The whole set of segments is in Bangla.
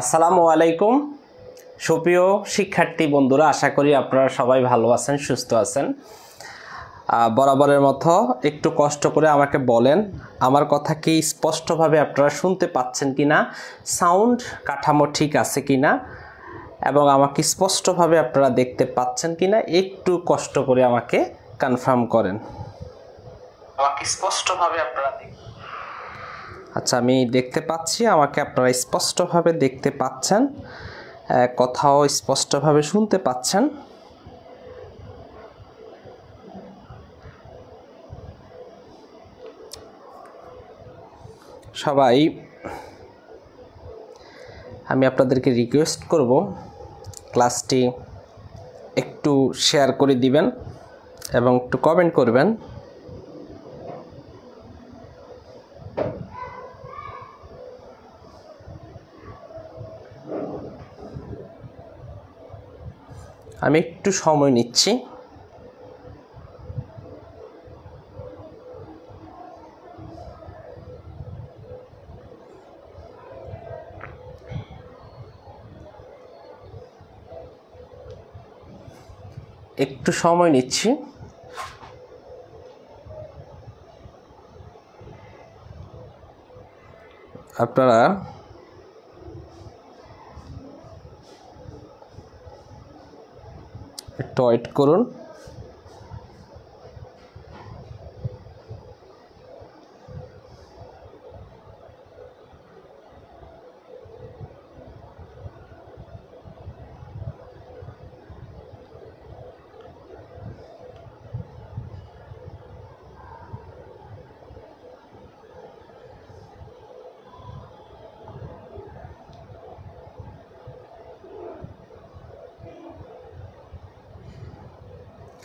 আসসালামু আলাইকুম সুপ্রিয় শিক্ষার্থী বন্ধুরা আশা করি আপনারা সবাই ভালো আছেন সুস্থ আছেন বরাবরের মতো একটু কষ্ট করে আমাকে বলেন আমার কথা কি স্পষ্টভাবে আপনারা শুনতে পাচ্ছেন কি না সাউন্ড কাঠামো ঠিক আছে কি না এবং আমাকে স্পষ্টভাবে আপনারা দেখতে পাচ্ছেন কি না একটু কষ্ট করে আমাকে কনফার্ম করেন আমাকে স্পষ্টভাবে আপনারা আচ্ছা আমি দেখতে পাচ্ছি আমাকে আপনারা স্পষ্টভাবে দেখতে পাচ্ছেন কথাও স্পষ্টভাবে শুনতে পাচ্ছেন সবাই আমি আপনাদেরকে রিকোয়েস্ট করব ক্লাসটি একটু শেয়ার করে দিবেন এবং একটু কমেন্ট করবেন আমি একটু সময় নিচ্ছি একটু সময় নিচ্ছি আপনারা টয়েট ওয়েট করুন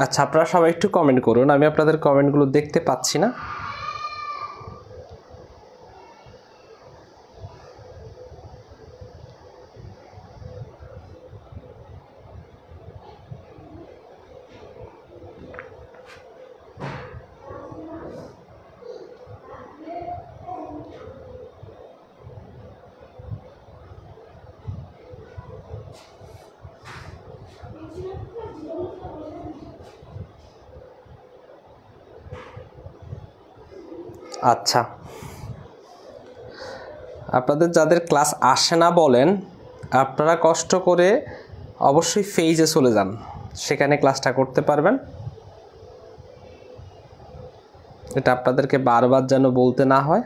আচ্ছা আপনারা সবাই একটু কমেন্ট করুন আমি আপনাদের কমেন্টগুলো দেখতে পাচ্ছি না আপনাদের যাদের ক্লাস আসে না বলেন আপনারা কষ্ট করে অবশ্যই ফেইজে চলে যান সেখানে ক্লাসটা করতে পারবেন এটা আপনাদেরকে বারবার যেন বলতে না হয়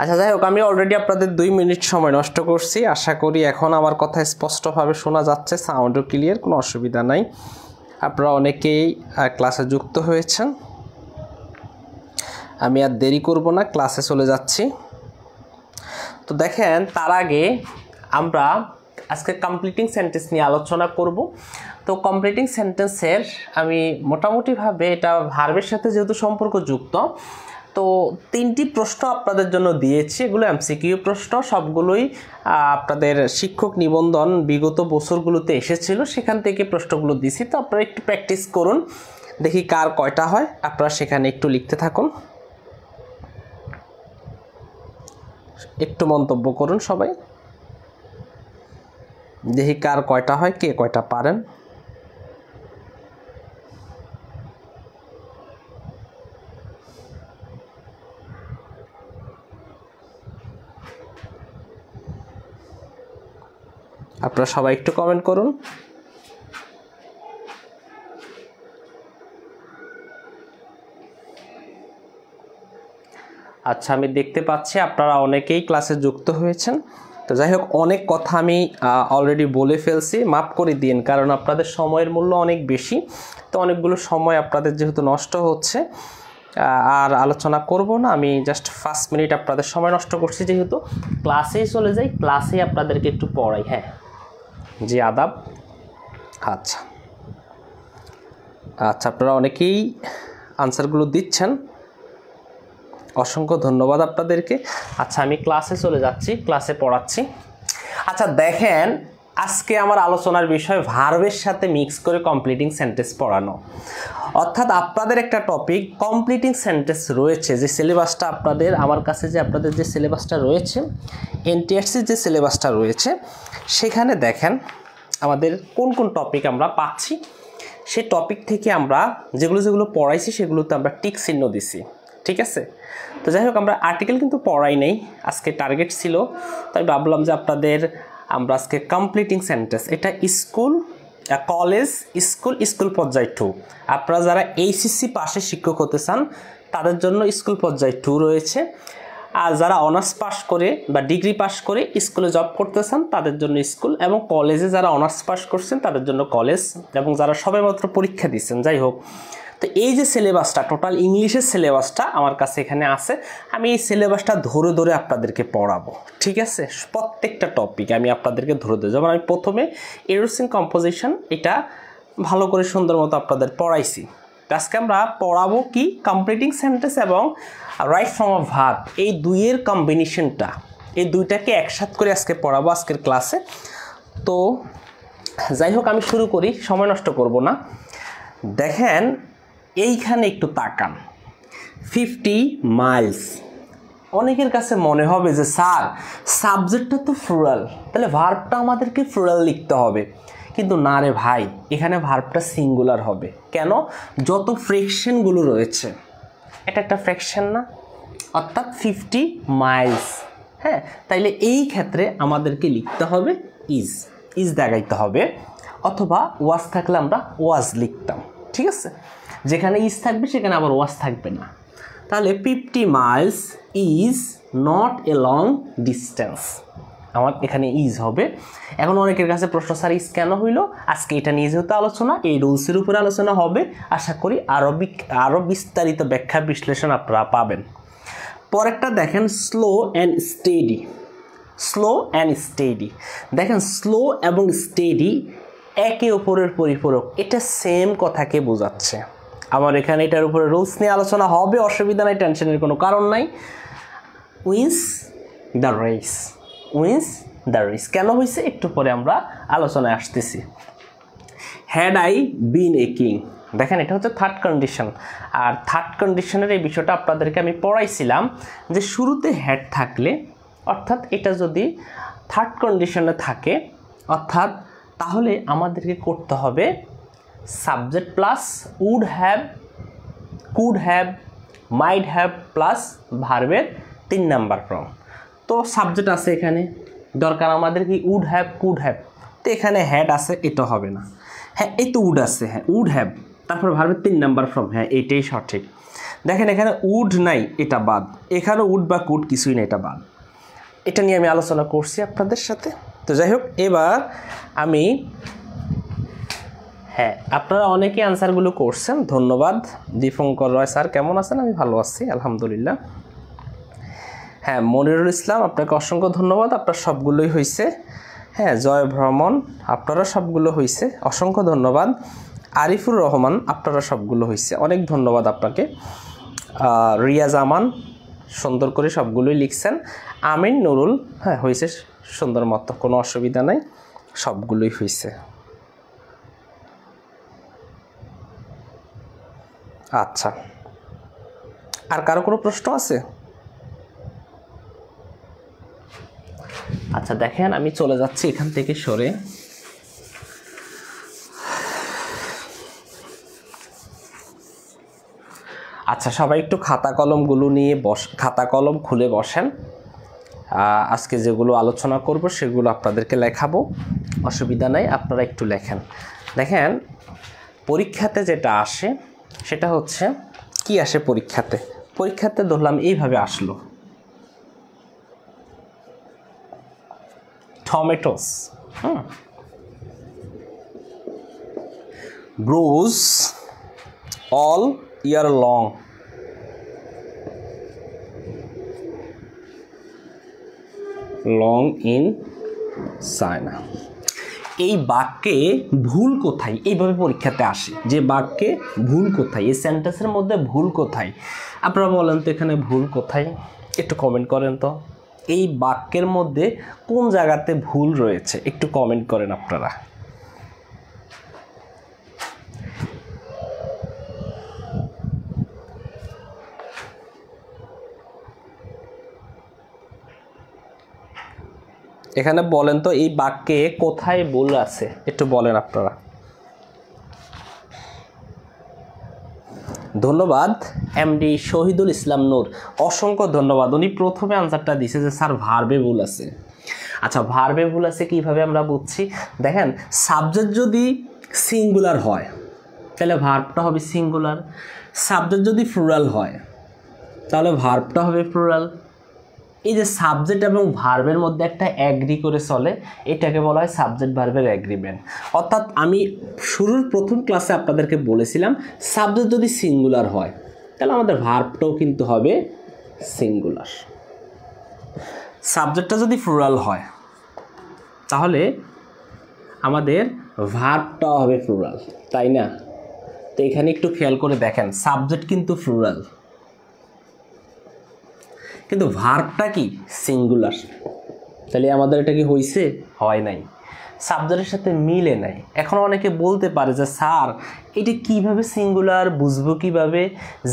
আচ্ছা যাই হোক আমি অলরেডি আপনাদের দুই মিনিট সময় নষ্ট করছি আশা করি এখন আমার কথা স্পষ্টভাবে শোনা যাচ্ছে সাউন্ডও ক্লিয়ার কোনো অসুবিধা নাই আপনারা অনেকেই ক্লাসে যুক্ত হয়েছেন আমি আর দেরি করব না ক্লাসে চলে যাচ্ছি তো দেখেন তার আগে আমরা আজকে কমপ্লিটিং সেন্টেন্স নিয়ে আলোচনা করব তো কমপ্লিটিং সেন্টেন্সের আমি মোটামুটিভাবে এটা ভার্বের সাথে যেহেতু সম্পর্কযুক্ত তো তিনটি প্রশ্ন আপনাদের জন্য দিয়েছি এগুলো এমসিকিউ প্রশ্ন সবগুলোই আপনাদের শিক্ষক নিবন্ধন বিগত বছরগুলোতে এসেছিল সেখান থেকে প্রশ্নগুলো দিয়েছি তো আপনারা একটু প্র্যাকটিস করুন দেখি কার কয়টা হয় আপনারা সেখানে একটু লিখতে থাকুন একটু মন্তব্য করুন সবাই দেখি কার কয়টা হয় কে কয়টা পারেন আপনারা সবাই একটু কমেন্ট করুন আচ্ছা আমি দেখতে পাচ্ছি আপনারা অনেকেই ক্লাসে যুক্ত হয়েছেন তো যাই হোক অনেক কথা আমি অলরেডি বলে ফেলছি মাফ করে দিন কারণ আপনাদের সময়ের মূল্য অনেক বেশি তো অনেকগুলো সময় আপনাদের যেহেতু নষ্ট হচ্ছে আর আলোচনা করব না আমি জাস্ট ফার্স্ট মিনিট আপনাদের সময় নষ্ট করছি যেহেতু ক্লাসেই চলে যাই ক্লাসে আপনাদেরকে একটু পড়াই হ্যাঁ জি আদাব আচ্ছা আচ্ছা আপনারা অনেকেই আনসারগুলো দিচ্ছেন অসংখ্য ধন্যবাদ আপনাদেরকে আচ্ছা আমি ক্লাসে চলে যাচ্ছি ক্লাসে পড়াচ্ছি আচ্ছা দেখেন আজকে আমার আলোচনার বিষয় ভার্বের সাথে মিক্স করে কমপ্লিটিং সেন্টেন্স পড়ানো অর্থাৎ আপনাদের একটা টপিক কমপ্লিটিং সেন্টেন্স রয়েছে যে সিলেবাসটা আপনাদের আমার কাছে যে আপনাদের যে সিলেবাসটা রয়েছে এনটিআরসির e যে সিলেবাসটা রয়েছে সেখানে দেখেন আমাদের কোন কোন টপিক আমরা পাচ্ছি সে টপিক থেকে আমরা যেগুলো যেগুলো পড়াইছি সেগুলোতে আমরা টিক চিহ্ন দিছি ঠিক আছে তো যাই হোক আমরা আর্টিকেল কিন্তু পড়াই নেই আজকে টার্গেট ছিল তো আমি ভাবলাম যে আপনাদের আমরা আজকে কমপ্লিটিং সেন্টেন্স এটা স্কুল কলেজ স্কুল স্কুল পর্যায় টু আপনারা যারা এইচএসসি পাশে শিক্ষক হতে চান তাদের জন্য স্কুল পর্যায় টু রয়েছে আর যারা অনার্স পাশ করে বা ডিগ্রি পাশ করে স্কুলে জব করতে চান তাদের জন্য স্কুল এবং কলেজে যারা অনার্স পাশ করছেন তাদের জন্য কলেজ এবং যারা সবেমাত্র পরীক্ষা দিচ্ছেন যাই হোক তো এই যে সিলেবাসটা টোটাল ইংলিশের সিলেবাসটা আমার কাছে এখানে আছে আমি এই সিলেবাসটা ধরে ধরে আপনাদেরকে পড়াবো ঠিক আছে প্রত্যেকটা টপিক আমি আপনাদেরকে ধরে ধরে যেমন আমি প্রথমে এরোসিন কম্পোজিশন এটা ভালো করে সুন্দর মতো আপনাদের পড়াইছি আজকে আমরা পড়াবো কি কমপ্লিটিং সেন্টেন্স এবং রাইট ফর্ম অফ ভাব এই দুইয়ের কম্বিনেশনটা এই দুইটাকে একসাথ করে আজকে পড়াবো আজকের ক্লাসে তো যাই হোক আমি শুরু করি সময় নষ্ট করব না দেখেন এইখানে একটু তাকান ফিফটি মাইলস অনেকের কাছে মনে হবে যে স্যার সাবজেক্টটা তো ফ্রুরাল তাহলে ভার্বটা আমাদেরকে ফ্রুরাল লিখতে হবে কিন্তু না রে ভাই এখানে ভার্বটা সিঙ্গুলার হবে কেন যত ফ্রেকশনগুলো রয়েছে এটা একটা ফ্র্যাকশন না অর্থাৎ ফিফটি মাইলস হ্যাঁ তাইলে এই ক্ষেত্রে আমাদেরকে লিখতে হবে ইজ ইজ দেখাইতে হবে অথবা ওয়াজ থাকলে আমরা ওয়াজ লিখতাম ঠিক আছে যেখানে ইজ থাকবে সেখানে আবার ওয়াস থাকবে না তাহলে fifty miles is not a long distance আমার এখানে ইজ হবে এখন অনেকের কাছে প্রশ্ন স্যার ইজ কেন হইল আজকে এটা নিয়ে যেহেতু আলোচনা এই রুলসের উপরে আলোচনা হবে আশা করি আরও আরও বিস্তারিত ব্যাখ্যা বিশ্লেষণ আপনারা পাবেন পরেরটা দেখেন slow and steady slow and steady দেখেন স্লো এবং স্টেডি একে অপরের পরিপূরক এটা সেম কথাকে বোঝাচ্ছে আবার এখানে এটার উপরে রুলস নিয়ে আলোচনা হবে অসুবিধা নাই টেনশনের কোনো কারণ নাই wins the race wins the race কেন হয়েছে একটু পরে আমরা আলোচনায় আসতেছি had I been a king দেখেন এটা হচ্ছে থার্ড কন্ডিশন আর থার্ড কন্ডিশনের এই বিষয়টা আপনাদেরকে আমি পড়াইছিলাম যে শুরুতে হ্যাড থাকলে অর্থাৎ এটা যদি থার্ড কন্ডিশনে থাকে অর্থাৎ তাহলে আমাদেরকে করতে হবে subject plus would have could have might have plus ভার্বের তিন নাম্বার ফর্ম তো সাবজেক্ট আছে এখানে দরকার আমাদের কি উড হ্যাভ কুড হ্যাভ তো এখানে হ্যাড আছে এটা হবে না হ্যাঁ এই তো উড আছে হ্যাঁ উড হ্যাভ তারপর ভার্বের তিন নাম্বার ফর্ম হ্যাঁ এটাই সঠিক দেখেন এখানে উড নাই এটা বাদ এখানে উড বা কুড কিছুই নেই এটা বাদ এটা নিয়ে আমি আলোচনা করছি আপনাদের সাথে তো যাই হোক এবার আমি হ্যাঁ আপনারা অনেকেই আনসারগুলো করছেন ধন্যবাদ দীপঙ্কর রয় স্যার কেমন আছেন আমি ভালো আছি আলহামদুলিল্লাহ হ্যাঁ মনিরুল ইসলাম আপনাকে অসংখ্য ধন্যবাদ আপনার সবগুলোই হয়েছে হ্যাঁ জয় ভ্রমণ আপনারা সবগুলো হয়েছে অসংখ্য ধন্যবাদ আরিফুর রহমান আপনারা সবগুলো হয়েছে অনেক ধন্যবাদ আপনাকে রিয়াজ আমান সুন্দর করে সবগুলোই লিখছেন আমিন নুরুল হ্যাঁ হয়েছে সুন্দর মতো কোনো অসুবিধা নাই সবগুলোই হয়েছে আচ্ছা আর কারো কোনো প্রশ্ন আছে আচ্ছা দেখেন আমি চলে যাচ্ছি এখান থেকে সরে আচ্ছা সবাই একটু খাতা কলমগুলো নিয়ে বস খাতা কলম খুলে বসেন আজকে যেগুলো আলোচনা করব সেগুলো আপনাদেরকে লেখাবো অসুবিধা নাই আপনারা একটু লেখেন দেখেন পরীক্ষাতে যেটা আসে সেটা হচ্ছে কি আসে পরীক্ষাতে পরীক্ষাতে ধরলাম এইভাবে আসলো tomatoes hmm grows all year long long in China. এই বাক্যে ভুল কোথায় এইভাবে পরীক্ষাতে আসে যে বাক্যে ভুল কোথায় এই সেন্টেন্সের মধ্যে ভুল কোথায় আপনারা বলেন তো এখানে ভুল কোথায় একটু কমেন্ট করেন তো এই বাক্যের মধ্যে কোন জায়গাতে ভুল রয়েছে একটু কমেন্ট করেন আপনারা এখানে বলেন তো এই বাক্যে কোথায় ভুল আছে একটু বলেন আপনারা ধন্যবাদ এমডি শহীদুল ইসলাম নূর অসংখ্য ধন্যবাদ উনি প্রথমে আনসারটা দিছে যে স্যার ভার্বে ভুল আছে আচ্ছা ভার্বে ভুল আছে কীভাবে আমরা বুঝছি দেখেন সাবজেক্ট যদি সিঙ্গুলার হয় তাহলে ভার্বটা হবে সিঙ্গুলার সাবজেক্ট যদি ফ্রুরাল হয় তাহলে ভার্বটা হবে ফ্রুরাল এই যে সাবজেক্ট এবং ভার্বের মধ্যে একটা অ্যাগ্রি করে চলে এটাকে বলা হয় সাবজেক্ট ভার্বের অ্যাগ্রিমেন্ট অর্থাৎ আমি শুরুর প্রথম ক্লাসে আপনাদেরকে বলেছিলাম সাবজেক্ট যদি সিঙ্গুলার হয় তাহলে আমাদের ভার্বটাও কিন্তু হবে সিঙ্গুলার সাবজেক্টটা যদি ফ্লোরাল হয় তাহলে আমাদের ভার্বটাও হবে ফ্লোরাল তাই না তো এখানে একটু খেয়াল করে দেখেন সাবজেক্ট কিন্তু ফ্লোরাল কিন্তু ভার্বটা কি সিঙ্গুলার তাহলে আমাদের এটা কি হয়েছে হয় নাই সাবজেক্টের সাথে মিলে নাই এখন অনেকে বলতে পারে যে স্যার এটা কিভাবে সিঙ্গুলার বুঝবো কিভাবে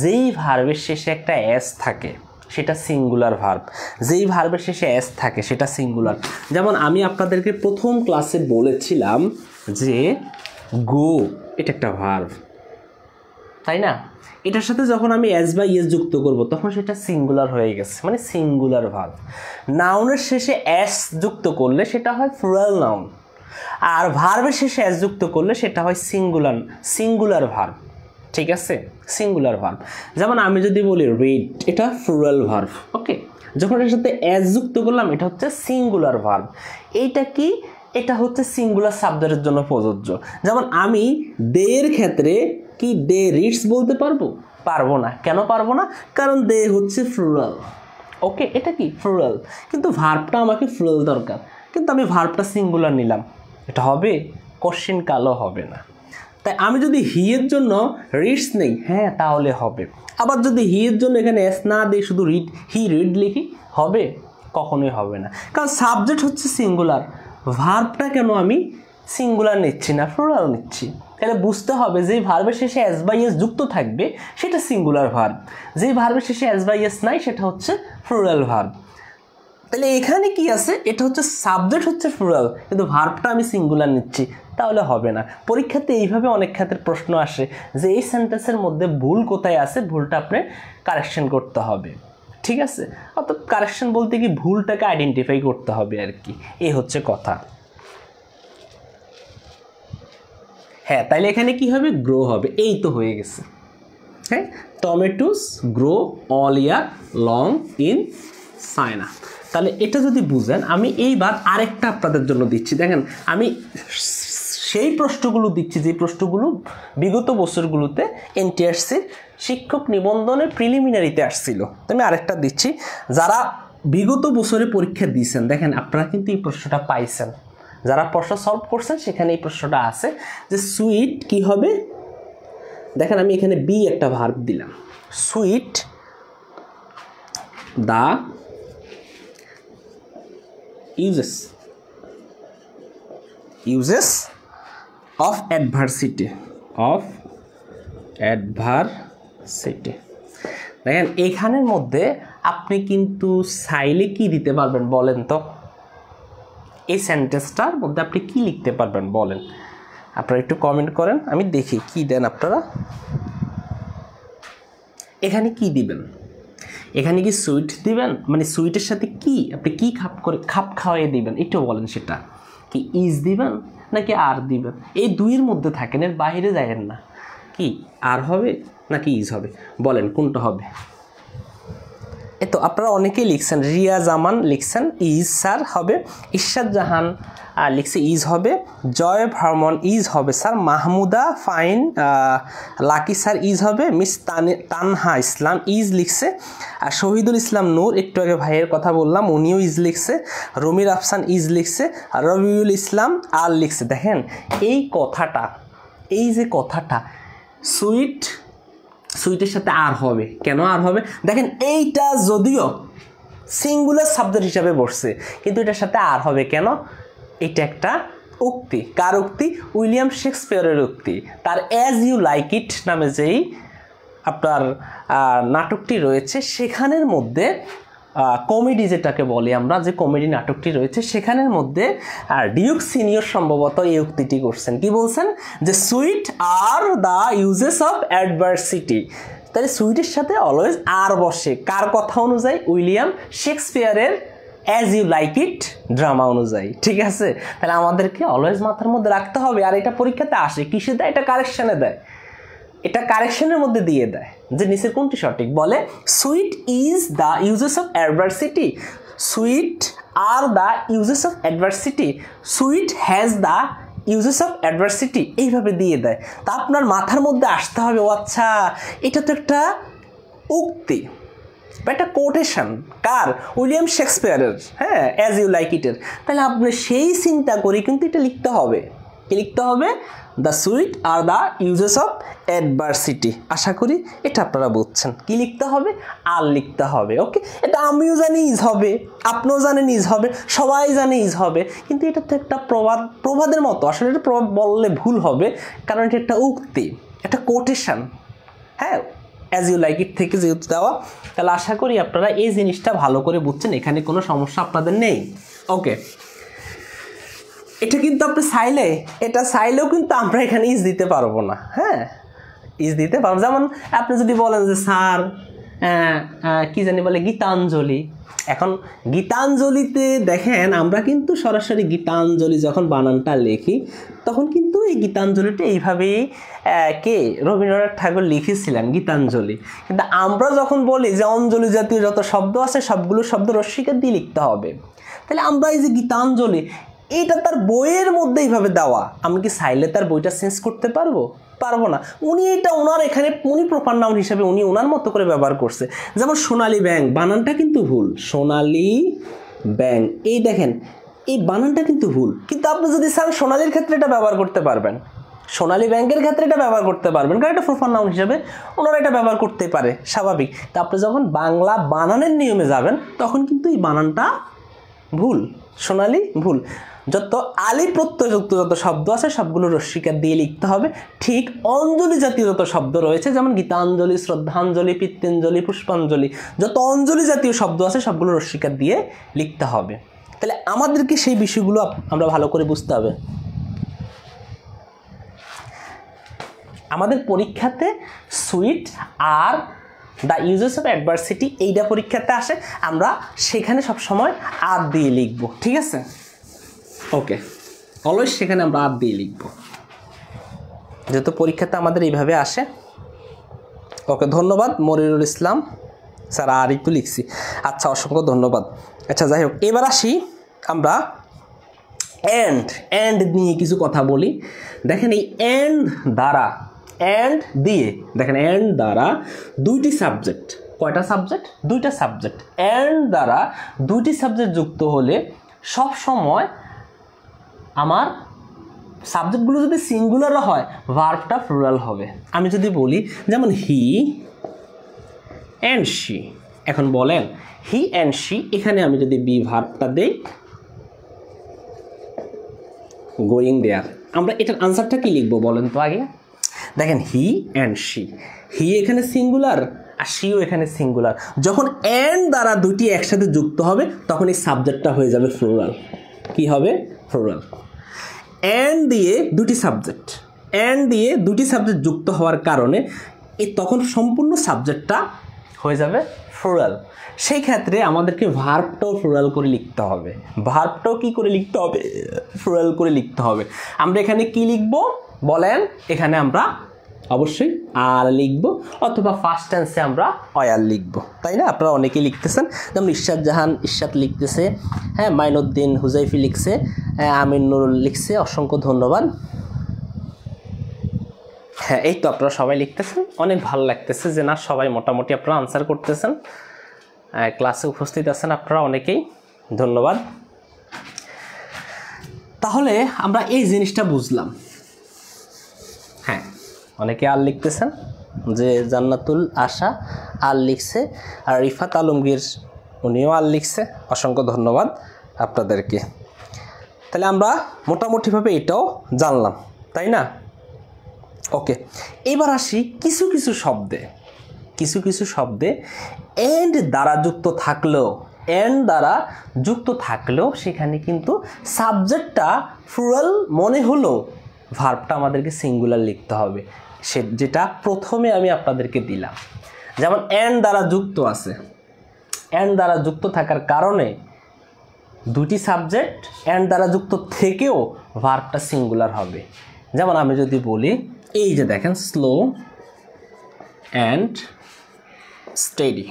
যেই ভার্বের শেষে একটা অ্যাস থাকে সেটা সিঙ্গুলার ভার্ব যেই ভার্বের শেষে অ্যাস থাকে সেটা সিঙ্গুলার যেমন আমি আপনাদেরকে প্রথম ক্লাসে বলেছিলাম যে গো এটা একটা ভার্ব তাই না এটার সাথে যখন আমি অ্যাজ বা ইয়েস যুক্ত করব তখন সেটা সিঙ্গুলার হয়ে গেছে মানে সিঙ্গুলার ভাব নাউনের শেষে অ্যাস যুক্ত করলে সেটা হয় প্লুরাল নাউন আর ভার্বের শেষে অ্যাস যুক্ত করলে সেটা হয় সিঙ্গুলার সিঙ্গুলার ভার্ব ঠিক আছে সিঙ্গুলার ভার্ব যেমন আমি যদি বলি রেড এটা ফ্লুরাল ভার্ভ ওকে যখন এটার সাথে অ্যাস যুক্ত করলাম এটা হচ্ছে সিঙ্গুলার ভার্ব এইটা কি এটা হচ্ছে সিঙ্গুলার সাবজেক্টের জন্য প্রযোজ্য যেমন আমি দে এর ক্ষেত্রে কি দে রিডস বলতে পারবো পারবো না কেন পারবো না কারণ দে হচ্ছে ফ্লুরাল ওকে এটা কি ফ্লুরাল কিন্তু ভার্বটা আমাকে ফ্লুরাল দরকার কিন্তু আমি ভার্বটা সিঙ্গুলার নিলাম এটা হবে কোশ্চিন কালো হবে না তাই আমি যদি হিয়ের জন্য রিডস নেই হ্যাঁ তাহলে হবে আবার যদি হিয়ের জন্য এখানে এস না দিই শুধু রিড হি রিড লিখি হবে কখনোই হবে না কারণ সাবজেক্ট হচ্ছে সিঙ্গুলার ভার্বটা কেন আমি সিঙ্গুলার নিচ্ছি না ফ্লোরাল নিচ্ছি তাহলে বুঝতে হবে যে ভার্বের শেষে অ্যাস বাই এস যুক্ত থাকবে সেটা সিঙ্গুলার ভার্ব যে ভার্বের শেষে অ্যাস বাই এস নাই সেটা হচ্ছে ফ্লোরাল ভার্ব তাহলে এখানে কি আছে এটা হচ্ছে সাবজেক্ট হচ্ছে ফ্লোরাল কিন্তু ভার্বটা আমি সিঙ্গুলার নিচ্ছি তাহলে হবে না পরীক্ষাতে এইভাবে অনেক ক্ষেত্রে প্রশ্ন আসে যে এই সেন্টেন্সের মধ্যে ভুল কোথায় আছে ভুলটা আপনি কারেকশন করতে হবে ঠিক আছে অর্থাৎ কারেকশন বলতে কি ভুলটাকে আইডেন্টিফাই করতে হবে আর কি এ হচ্ছে কথা হ্যাঁ তাহলে এখানে কি হবে গ্রো হবে এই তো হয়ে গেছে হ্যাঁ tomatoes grow all year long in China তাহলে এটা যদি বুঝেন আমি এইবার আরেকটা আপনাদের জন্য দিচ্ছি দেখেন আমি সেই প্রশ্নগুলো দিচ্ছি যে প্রশ্নগুলো বিগত বছরগুলোতে এনটিআরসির শিক্ষক নিবন্ধনের প্রিলিমিনারিতে আসছিল তো আমি আরেকটা দিচ্ছি যারা বিগত বছরে পরীক্ষা দিয়েছেন দেখেন আপনারা কিন্তু এই প্রশ্নটা পাইছেন যারা প্রশ্ন সলভ করছেন সেখানে এই প্রশ্নটা আছে যে সুইট কি হবে দেখেন আমি এখানে বি একটা ভার্ব দিলাম sweet the uses uses of adversity of adversity দেখেন এখানের মধ্যে আপনি কিন্তু সাইলে কি দিতে পারবেন বলেন তো এই সেন্টেন্সটার মধ্যে আপনি কি লিখতে পারবেন বলেন আপনারা একটু কমেন্ট করেন আমি দেখি কি দেন আপনারা এখানে কি দিবেন এখানে কি সুইট দিবেন মানে সুইটের সাথে কি আপনি কি খাপ করে খাপ খাওয়াই দিবেন একটু বলেন সেটা কি ইজ দিবেন নাকি আর দিবেন এই দুইয়ের মধ্যে থাকেন এর বাইরে যায়েন না কি আর হবে নাকি ইজ হবে বলেন কোনটা হবে তো আপনারা অনেকেই লিখছেন রিয়া জামান লিখছেন ইজ স্যার হবে ঈশ্বর জাহান লিখছে ইজ হবে জয় ভ্রমণ ইজ হবে sir Mahmuda fine Lucky sir is হবে মিস তানহা ইসলাম ইজ লিখছে আর শহীদুল ইসলাম নূর একটু আগে ভাইয়ের কথা বললাম উনিও ইজ লিখছে রমির আফসান ইজ লিখছে রবিউল ইসলাম আর লিখছে দেখেন এই কথাটা এই যে কথাটা সুইট সুইটের সাথে আর হবে কেন আর হবে দেখেন এইটা যদিও সিঙ্গুলার শব্দের হিসাবে বসছে কিন্তু এটার সাথে আর হবে কেন এটা একটা উক্তি কার উক্তি উইলিয়াম শেক্সপিয়রের উক্তি তার অ্যাজ ইউ লাইক ইট নামে যেই আপনার নাটকটি রয়েছে সেখানের মধ্যে কমেডি যেটাকে বলি আমরা যে কমেডি নাটকটি রয়েছে সেখানের মধ্যে ডিউক সিনিয়র সম্ভবত এই উক্তিটি করছেন কি বলছেন যে sweet are the uses of adversity তাহলে সুইটের সাথে অলওয়েজ আর বসে কার কথা অনুযায়ী উইলিয়াম শেক্সপিয়ারের as you like it drama অনুযায়ী ঠিক আছে তাহলে আমাদেরকে অলওয়েজ মাথার মধ্যে রাখতে হবে আর এটা পরীক্ষাতে আসে কিসে দেয় এটা কারেকশানে দেয় এটা কারেকশনের মধ্যে দিয়ে দেয় যে নিচের কোনটি সঠিক বলে sweet is the uses of adversity sweet are the uses of adversity sweet has the uses of adversity এইভাবে দিয়ে দেয় তা আপনার মাথার মধ্যে আসতে হবে ও আচ্ছা এটা তো একটা উক্তি বা একটা কোটেশন কার উইলিয়াম শেক্সপিয়ারের হ্যাঁ অ্যাজ ইউ লাইক ইটের তাহলে আপনি সেই চিন্তা করে কিন্তু এটা লিখতে হবে কি লিখতে হবে the sweet are the uses of adversity আশা করি এটা আপনারা বুঝছেন কি লিখতে হবে আর লিখতে হবে ওকে এটা আমিও জানি ইজ হবে আপনিও জানেন ইজ হবে সবাই জানে ইজ হবে কিন্তু এটা তো একটা প্রবাদ প্রবাদের মতো আসলে এটা প্রবাদ বললে ভুল হবে কারণ এটা একটা উক্তি একটা কোটেশান হ্যাঁ অ্যাজ ইউ লাইক ইট থেকে যেহেতু দেওয়া তাহলে আশা করি আপনারা এই জিনিসটা ভালো করে বুঝছেন এখানে কোনো সমস্যা আপনাদের নেই ওকে এটা কিন্তু আপনি চাইলে এটা চাইলেও কিন্তু আমরা এখানে ইজ দিতে পারবো না হ্যাঁ ইজ দিতে পারবো যেমন আপনি যদি বলেন যে স্যার কি জানি বলে গীতাঞ্জলি এখন গীতাঞ্জলিতে দেখেন আমরা কিন্তু সরাসরি গীতাঞ্জলি যখন বানানটা লেখি তখন কিন্তু এই গীতাঞ্জলিটা এইভাবেই কে রবীন্দ্রনাথ ঠাকুর লিখেছিলেন গীতাঞ্জলি কিন্তু আমরা যখন বলি যে অঞ্জলি জাতীয় যত শব্দ আছে সবগুলো শব্দ রশ্মিকে দিয়ে লিখতে হবে তাহলে আমরা এই যে গীতাঞ্জলি এইটা তার বইয়ের মধ্যে এইভাবে দেওয়া আমি কি সাইলে তার বইটা চেঞ্জ করতে পারবো পারবো না উনি এটা ওনার এখানে উনি প্রপার নাউন হিসাবে উনি ওনার মতো করে ব্যবহার করছে যেমন সোনালি ব্যাংক বানানটা কিন্তু ভুল সোনালি ব্যাংক এই দেখেন এই বানানটা কিন্তু ভুল কিন্তু আপনি যদি স্যার সোনালির ক্ষেত্রে এটা ব্যবহার করতে পারবেন সোনালী ব্যাংকের ক্ষেত্রে এটা ব্যবহার করতে পারবেন কারণ এটা প্রপার নাউন হিসাবে ওনারা এটা ব্যবহার করতে পারে স্বাভাবিক তা আপনি যখন বাংলা বানানের নিয়মে যাবেন তখন কিন্তু এই বানানটা ভুল সোনালি ভুল যত আলি প্রত্যয়যুক্ত যত শব্দ আছে সবগুলো রশ্মিকা দিয়ে লিখতে হবে ঠিক অঞ্জলি জাতীয় যত শব্দ রয়েছে যেমন গীতাঞ্জলি শ্রদ্ধাঞ্জলি পিত্তাঞ্জলি পুষ্পাঞ্জলি যত অঞ্জলি জাতীয় শব্দ আছে সবগুলো রশ্মিকা দিয়ে লিখতে হবে তাহলে আমাদেরকে সেই বিষয়গুলো আমরা ভালো করে বুঝতে হবে আমাদের পরীক্ষাতে sweet are the uses of adversity এইটা পরীক্ষাতে আসে আমরা সেখানে সবসময় আর দিয়ে লিখব ঠিক আছে ওকে অলওয়েজ সেখানে আমরা আর দিয়ে লিখব যেহেতু পরীক্ষাটা আমাদের এইভাবে আসে ওকে ধন্যবাদ মরিরুল ইসলাম স্যার আর একটু লিখছি আচ্ছা অসংখ্য ধন্যবাদ আচ্ছা যাই হোক এবার আসি আমরা অ্যান্ড অ্যান্ড নিয়ে কিছু কথা বলি দেখেন এই অ্যান্ড দ্বারা অ্যান্ড দিয়ে দেখেন অ্যান্ড দ্বারা দুইটি সাবজেক্ট কয়টা সাবজেক্ট দুইটা সাবজেক্ট অ্যান্ড দ্বারা দুইটি সাবজেক্ট যুক্ত হলে সব সময় আমার সাবজেক্টগুলো যদি সিঙ্গুলারও হয় ভার্ভটা ফ্লোরাল হবে আমি যদি বলি যেমন হি অ্যান্ড শি এখন বলেন হি অ্যান্ড শি এখানে আমি যদি বি ভার্ভটা দেই গোয়িং দেয়ার আমরা এটার আনসারটা কি লিখবো বলেন তো আগে দেখেন হি অ্যান্ড শি হি এখানে সিঙ্গুলার আর শিও এখানে সিঙ্গুলার যখন অ্যান্ড দ্বারা দুটি একসাথে যুক্ত হবে তখন এই সাবজেক্টটা হয়ে যাবে ফ্লোরাল কি হবে ফ্লোরাল অ্যান্ড দিয়ে দুটি সাবজেক্ট অ্যান্ড দিয়ে দুটি সাবজেক্ট যুক্ত হওয়ার কারণে এই তখন সম্পূর্ণ সাবজেক্টটা হয়ে যাবে ফ্লোরাল সেই ক্ষেত্রে আমাদেরকে ভার্বটাও ফ্লোরাল করে লিখতে হবে ভার্বটাও কি করে লিখতে হবে ফ্লোরাল করে লিখতে হবে আমরা এখানে কি লিখব বলেন এখানে আমরা অবশ্যই আর লিখবো অথবা ফার্স্ট টেন্সে আমরা অয়ার লিখবো তাই না আপনারা অনেকেই লিখতেছেন যেমন ইশাদ জাহান ইশাদ লিখতেছে হ্যাঁ মাইনুদ্দিন হুজাইফি লিখছে হ্যাঁ, আমিন নুরুল লিখছে অসংখ্য ধন্যবাদ হ্যাঁ এই তো আপনারা সবাই লিখতেছেন অনেক ভালো লাগতেছে যে না সবাই মোটামুটি আপনারা আনসার করতেছেন ক্লাসে উপস্থিত আছেন আপনারা অনেকেই ধন্যবাদ তাহলে আমরা এই জিনিসটা বুঝলাম অনেকে আর লিখতেছেন যে জান্নাতুল আশা আর লিখছে আর রিফাত আলমগীর উনিও আর লিখছে অসংখ্য ধন্যবাদ আপনাদেরকে তাহলে আমরা মোটামুটিভাবে এটাও জানলাম তাই না ওকে এবার আসি কিছু কিছু শব্দে কিছু কিছু শব্দে এন্ড দ্বারা যুক্ত থাকলেও এন্ড দ্বারা যুক্ত থাকলেও সেখানে কিন্তু সাবজেক্টটা ফুরাল মনে হলেও ভার্বটা আমাদেরকে সিঙ্গুলার লিখতে হবে সে যেটা প্রথমে আমি আপনাদেরকে দিলাম যেমন অ্যান্ড দ্বারা যুক্ত আছে অ্যান্ড দ্বারা যুক্ত থাকার কারণে দুটি সাবজেক্ট অ্যান্ড দ্বারা যুক্ত থেকেও ভার্বটা সিঙ্গুলার হবে যেমন আমি যদি বলি এই যে দেখেন স্লো অ্যান্ড স্টেডি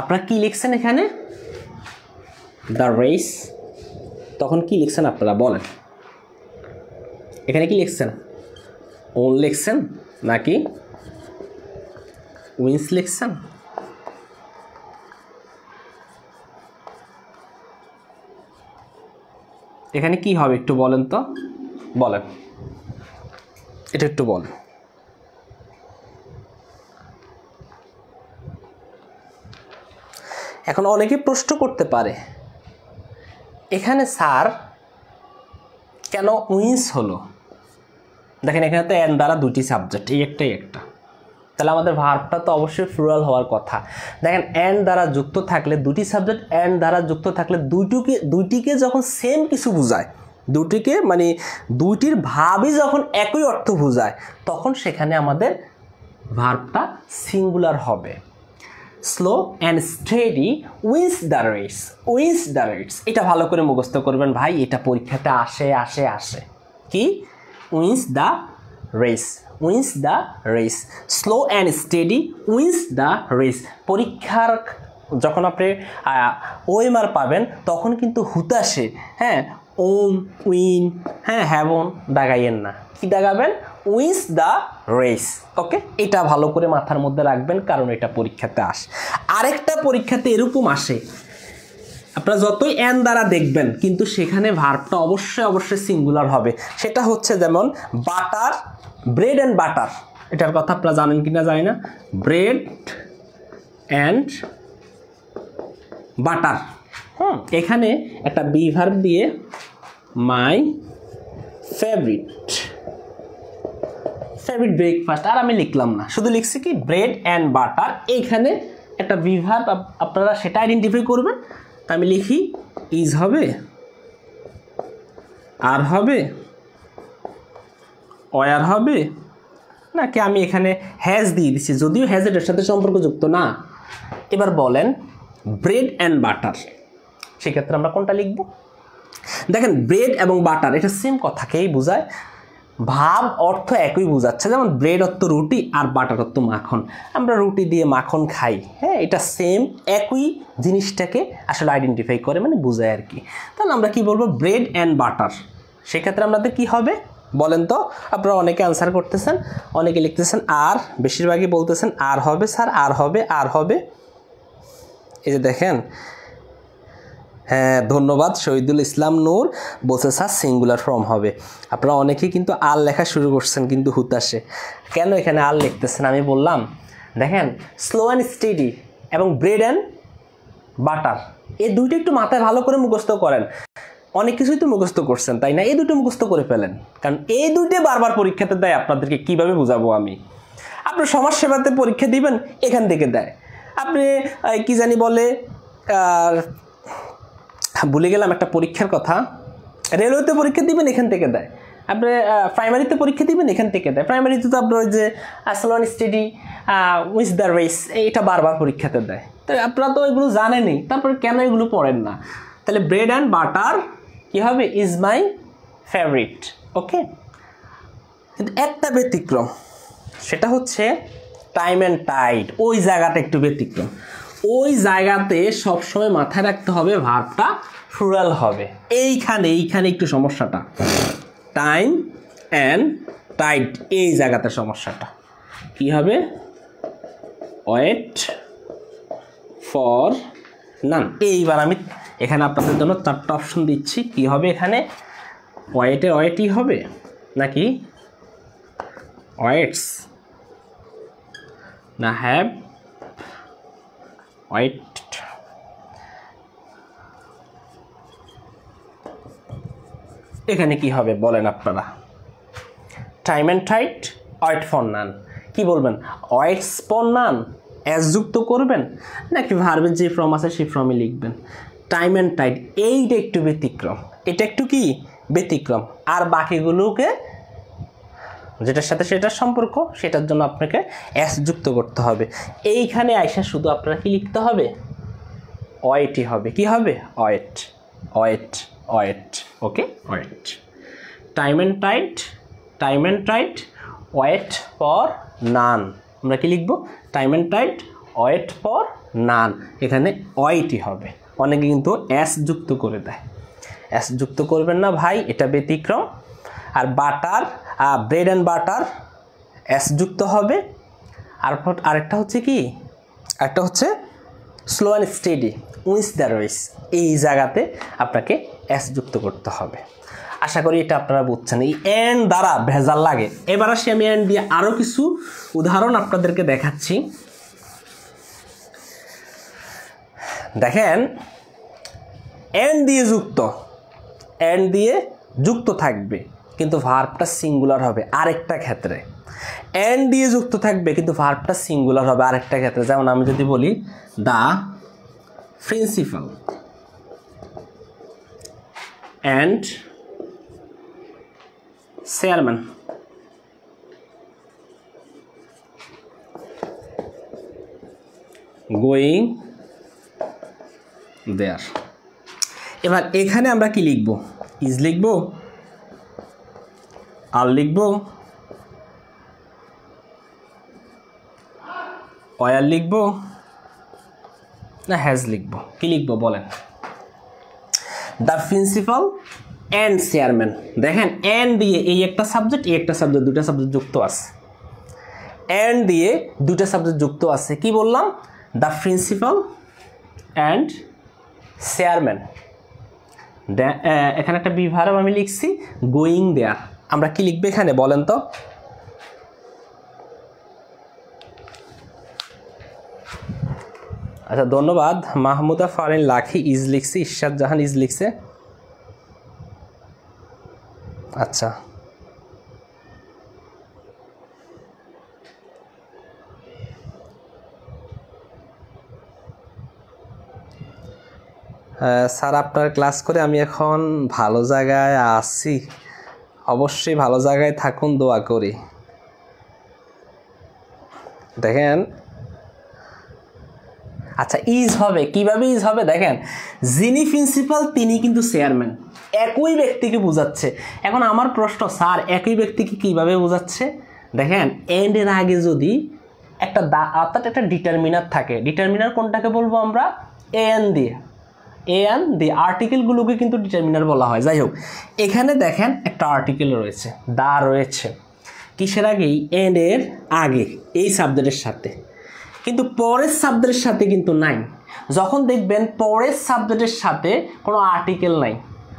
আপনারা কি লিখছেন এখানে দ্য রেস তখন কি লিখছেন আপনারা বলেন এখানে কি লিখছেন ওন লিখছেন নাকি উইন্স লিখছেন এখানে কি হবে একটু বলেন তো বলেন এটা একটু বলেন এখন অনেকে প্রশ্ন করতে পারে এখানে স্যার কেন উইন্স হলো দেখেন এখানে তো অ্যান দ্বারা দুটি সাবজেক্ট এই একটাই একটা তাহলে আমাদের ভার্বটা তো অবশ্যই ফ্লুরাল হওয়ার কথা দেখেন অ্যান্ড দ্বারা যুক্ত থাকলে দুটি সাবজেক্ট অ্যান্ড দ্বারা যুক্ত থাকলে দুইটুকে দুইটিকে যখন সেম কিছু বোঝায় দুটিকে মানে দুইটির ভাবই যখন একই অর্থ বোঝায় তখন সেখানে আমাদের ভার্বটা সিঙ্গুলার হবে slow and steady wins the race wins the race এটা ভালো করে মুখস্থ করবেন ভাই এটা পরীক্ষাতে আসে আসে আসে কি wins the race wins the race slow and steady wins the race পরীক্ষার যখন আপনি ওএমআর পাবেন তখন কিন্তু হুতাশে হ্যাঁ ওম উইন হ্যাঁ হ্যাভন দাগাইয়েন না কি দাগাবেন উইন্স দ্য রেস ওকে এটা ভালো করে মাথার মধ্যে রাখবেন কারণ এটা পরীক্ষাতে আস আরেকটা পরীক্ষাতে এরকম আসে আপনারা যতই অ্যান দ্বারা দেখবেন কিন্তু সেখানে ভার্বটা অবশ্যই অবশ্যই সিঙ্গুলার হবে সেটা হচ্ছে যেমন বাটার ব্রেড অ্যান্ড বাটার এটার কথা আপনারা জানেন কি না জানি না ব্রেড অ্যান্ড বাটার হুম এখানে একটা বি ভার্ব দিয়ে মাই ফেভারিট ফেভারিট ব্রেকফাস্ট আর আমি লিখলাম না শুধু লিখছি কি ব্রেড অ্যান্ড বাটার এইখানে একটা বিভাগ আপনারা সেটা আইডেন্টিফাই করবেন তা আমি লিখি ইজ হবে আর হবে অয়ার হবে নাকি আমি এখানে হ্যাজ দিয়ে দিচ্ছি যদিও হ্যাজ এটার সাথে সম্পর্কযুক্ত না এবার বলেন ব্রেড অ্যান্ড বাটার সেক্ষেত্রে আমরা কোনটা লিখব দেখেন ব্রেড এবং বাটার এটা সেম কথাকেই বোঝায় ভাব অর্থ একই বোঝাচ্ছে যেমন ব্রেড অর্থ রুটি আর বাটার অর্থ মাখন আমরা রুটি দিয়ে মাখন খাই হ্যাঁ এটা সেম একই জিনিসটাকে আসলে আইডেন্টিফাই করে মানে বোঝায় আর কি তাহলে আমরা কি বলবো ব্রেড অ্যান্ড বাটার সেক্ষেত্রে আমাদের কি হবে বলেন তো আপনারা অনেকে আনসার করতেছেন অনেকে লিখতেছেন আর বেশিরভাগই বলতেছেন আর হবে স্যার আর হবে আর হবে এই যে দেখেন হ্যাঁ ধন্যবাদ শহীদুল ইসলাম নূর বলছে স্যার সিঙ্গুলার ফর্ম হবে আপনারা অনেকেই কিন্তু আর লেখা শুরু করছেন কিন্তু হুতাশে কেন এখানে আর লিখতেছেন আমি বললাম দেখেন স্লো অ্যান্ড স্টেডি এবং ব্রেড অ্যান্ড বাটার এই দুইটা একটু মাথায় ভালো করে মুখস্থ করেন অনেক কিছুই তো মুখস্থ করছেন তাই না এই দুটো মুখস্থ করে ফেলেন কারণ এই দুইটা বারবার পরীক্ষাতে দেয় আপনাদেরকে কিভাবে বোঝাবো আমি আপনি সমাজ সেবাতে পরীক্ষা দিবেন এখান থেকে দেয় আপনি কি জানি বলে ভুলে গেলাম একটা পরীক্ষার কথা রেলওয়েতে পরীক্ষা দিবেন এখান থেকে দেয় আপনি প্রাইমারিতে পরীক্ষা দিবেন এখান থেকে দেয় প্রাইমারিতে তো আপনার ওই যে আসলন স্টেডি উইথ দ্য রেস এটা বারবার পরীক্ষাতে দেয় তো আপনারা তো ওইগুলো জানেনই তারপরে কেন এগুলো পড়েন না তাহলে ব্রেড অ্যান্ড বাটার কী হবে ইজ মাই ফেভারিট ওকে কিন্তু একটা ব্যতিক্রম সেটা হচ্ছে টাইম অ্যান্ড টাইড ওই জায়গাটা একটু ব্যতিক্রম ওই জায়গাতে সবসময় মাথায় রাখতে হবে ভার্বটা ফ্রুরাল হবে এইখানে এইখানে একটু সমস্যাটা টাইম অ্যান্ড টাইট এই জায়গাতে সমস্যাটা কি হবে ওয়েট ফর নান এইবার আমি এখানে আপনাদের জন্য চারটা অপশন দিচ্ছি কি হবে এখানে ওয়েটে ওয়েটই হবে নাকি ওয়েটস না হ্যাভ white এখানে কি হবে বলেন আপনারা time and tide wait for none কি বলবেন ওয়াইট ফর নান অ্যাস যুক্ত করবেন নাকি ভার্বের যে ফর্ম আছে সেই ফর্মে লিখবেন টাইম অ্যান্ড টাইট এইটা একটু ব্যতিক্রম এটা একটু কি ব্যতিক্রম আর বাকিগুলোকে যেটার সাথে সেটার সম্পর্ক সেটার জন্য আপনাকে অ্যাস যুক্ত করতে হবে এইখানে আইসা শুধু আপনার কি লিখতে হবে অয়েটই হবে কি হবে wait wait wait okay wait time and tide time and tide wait for none আমরা কি লিখব time and tide wait for none এখানে অয়েটই হবে অনেকে কিন্তু অ্যাস যুক্ত করে দেয় অ্যাস যুক্ত করবেন না ভাই এটা ব্যতিক্রম আর butter bread and butter S যুক্ত হবে আর আরেকটা হচ্ছে কি একটা হচ্ছে slow and steady wins the race এই জায়গাতে আপনাকে অ্যাস যুক্ত করতে হবে আশা করি এটা আপনারা বুঝছেন এই অ্যান্ড দ্বারা ভেজাল লাগে এবার আসি আমি অ্যান্ড দিয়ে আরও কিছু উদাহরণ আপনাদেরকে দেখাচ্ছি দেখেন অ্যান্ড দিয়ে যুক্ত অ্যান্ড দিয়ে যুক্ত থাকবে কিন্তু ভার্বটা সিঙ্গুলার হবে আরেকটা ক্ষেত্রে অ্যান্ড দিয়ে যুক্ত থাকবে কিন্তু ভার্বটা সিঙ্গুলার হবে আরেকটা ক্ষেত্রে যেমন আমি যদি বলি the principal and chairman going there এবার এখানে আমরা কি লিখব ইজ লিখবো আর লিখব অয়ার লিখব না হ্যাজ লিখব কি লিখব বলেন দ্য প্রিন্সিপাল অ্যান্ড চেয়ারম্যান দেখেন অ্যান্ড দিয়ে এই একটা সাবজেক্ট এই একটা সাবজেক্ট দুটা সাবজেক্ট যুক্ত আছে অ্যান্ড দিয়ে দুটা সাবজেক্ট যুক্ত আছে কি বললাম দ্য প্রিন্সিপাল অ্যান্ড চেয়ারম্যান এখানে একটা বিভারব আমি লিখছি গোয়িং দেয়ার আমরা কি লিখবে এখানে বলেন তো আচ্ছা ধন্যবাদ মাহমুদা ফারিন লাখি ইজ লিখছে ইশাদ জাহান ইজ লিখছে আচ্ছা হ্যাঁ, স্যার আপনার ক্লাস করে আমি এখন ভালো জায়গায় আসি অবশ্যই ভালো জায়গায় থাকুন দোয়া করি দেখেন আচ্ছা ইজ হবে কিভাবে ইজ হবে দেখেন যিনি প্রিন্সিপাল তিনি কিন্তু চেয়ারম্যান একই ব্যক্তিকে বোঝাচ্ছে এখন আমার প্রশ্ন স্যার একই ব্যক্তিকে কিভাবে বোঝাচ্ছে দেখেন এন্ডের আগে যদি একটা দা অর্থাৎ একটা ডিটারমিনার থাকে ডিটারমিনার কোনটাকে বলবো আমরা এ এন দিয়ে এ অ্যান্ড দি আর্টিকেলগুলোকে কিন্তু ডিটারমিনার বলা হয় যাই হোক এখানে দেখেন একটা আর্টিকেল রয়েছে দা রয়েছে কিসের আগেই এন্ড এর আগে এই সাবজেক্টের সাথে কিন্তু পরের সাবজেক্টের সাথে কিন্তু নাই যখন দেখবেন পরের সাবজেক্টের সাথে কোনো আর্টিকেল নাই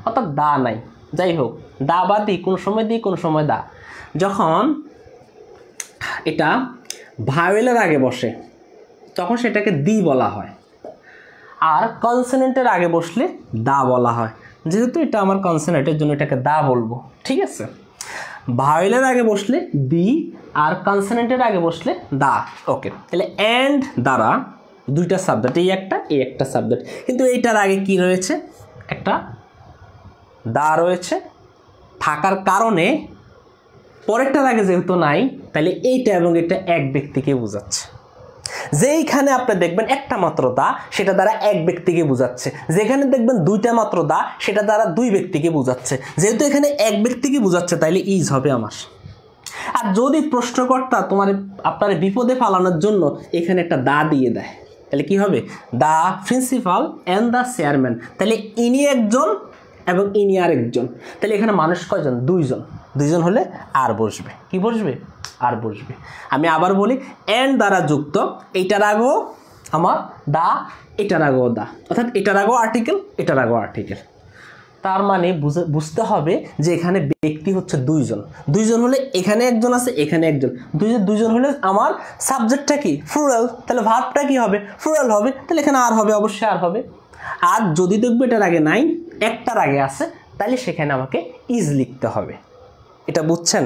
অর্থাৎ দা নাই যাই হোক দা বা দি কোন সময় দি কোন সময় দা যখন এটা ভাওয়েলের আগে বসে তখন সেটাকে দি বলা হয় আর কনসেনেন্টের আগে বসলে দা বলা হয় যেহেতু এটা আমার কনসেনেন্টের জন্য এটাকে দা বলবো ঠিক আছে ভায়োলের আগে বসলে বি আর কনসেনেন্টের আগে বসলে দা ওকে তাহলে অ্যান্ড দ্বারা দুইটা সাবজেক্ট এই একটা এই একটা সাবজেক্ট কিন্তু এইটার আগে কি রয়েছে একটা দা রয়েছে থাকার কারণে পরেরটার আগে যেহেতু নাই তাহলে এইটা এবং এটা এক ব্যক্তিকে বোঝাচ্ছে যেইখানে আপনি দেখবেন একটা মাত্র দা সেটা দ্বারা এক ব্যক্তিকে বোঝাচ্ছে যেখানে দেখবেন দুইটা মাত্র দা সেটা দ্বারা দুই ব্যক্তিকে বোঝাচ্ছে যেহেতু এখানে এক ব্যক্তিকে বোঝাচ্ছে তাইলে ইজ হবে আমার আর যদি প্রশ্নকর্তা তোমার আপনার বিপদে ফালানোর জন্য এখানে একটা দা দিয়ে দেয় তাহলে কি হবে the principal and the chairman তাহলে ইনি একজন এবং ইনি আর একজন তাহলে এখানে মানুষ কয়জন দুইজন দুইজন হলে আর বসবে কি বসবে আর বসবে আমি আবার বলি অ্যান্ড দ্বারা যুক্ত এটার আগেও আমার দা এটার আগেও দা অর্থাৎ এটার আগেও আর্টিকেল এটার আগেও আর্টিকেল তার মানে বুঝতে হবে যে এখানে ব্যক্তি হচ্ছে দুইজন দুইজন হলে এখানে একজন আছে এখানে একজন দুইজন দুইজন হলে আমার সাবজেক্টটা কি ফ্রুরাল তাহলে ভাবটা কি হবে ফ্রুরাল হবে তাহলে এখানে আর হবে অবশ্যই আর হবে আর যদি দেখবে এটার আগে নাই একটার আগে আছে তাহলে সেখানে আমাকে ইজ লিখতে হবে এটা বুঝছেন